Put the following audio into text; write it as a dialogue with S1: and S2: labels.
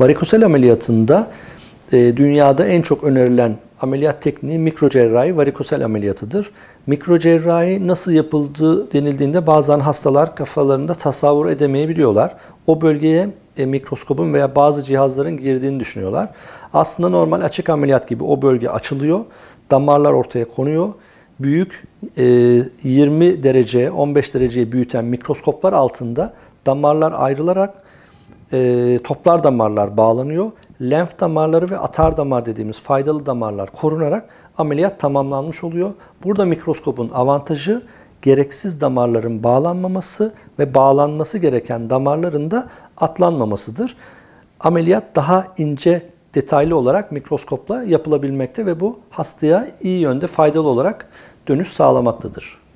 S1: Varikosel ameliyatında e, dünyada en çok önerilen ameliyat tekniği mikrocerrahi varikosel ameliyatıdır. Mikrocerrahi nasıl yapıldığı denildiğinde bazen hastalar kafalarında tasavvur edemeyebiliyorlar. O bölgeye e, mikroskopun veya bazı cihazların girdiğini düşünüyorlar. Aslında normal açık ameliyat gibi o bölge açılıyor, damarlar ortaya konuyor. Büyük e, 20 derece, 15 dereceye büyüten mikroskoplar altında damarlar ayrılarak e, toplar damarlar bağlanıyor. Lenf damarları ve atar damar dediğimiz faydalı damarlar korunarak ameliyat tamamlanmış oluyor. Burada mikroskopun avantajı gereksiz damarların bağlanmaması ve bağlanması gereken damarların da atlanmamasıdır. Ameliyat daha ince detaylı olarak mikroskopla yapılabilmekte ve bu hastaya iyi yönde faydalı olarak dönüş sağlamaktadır.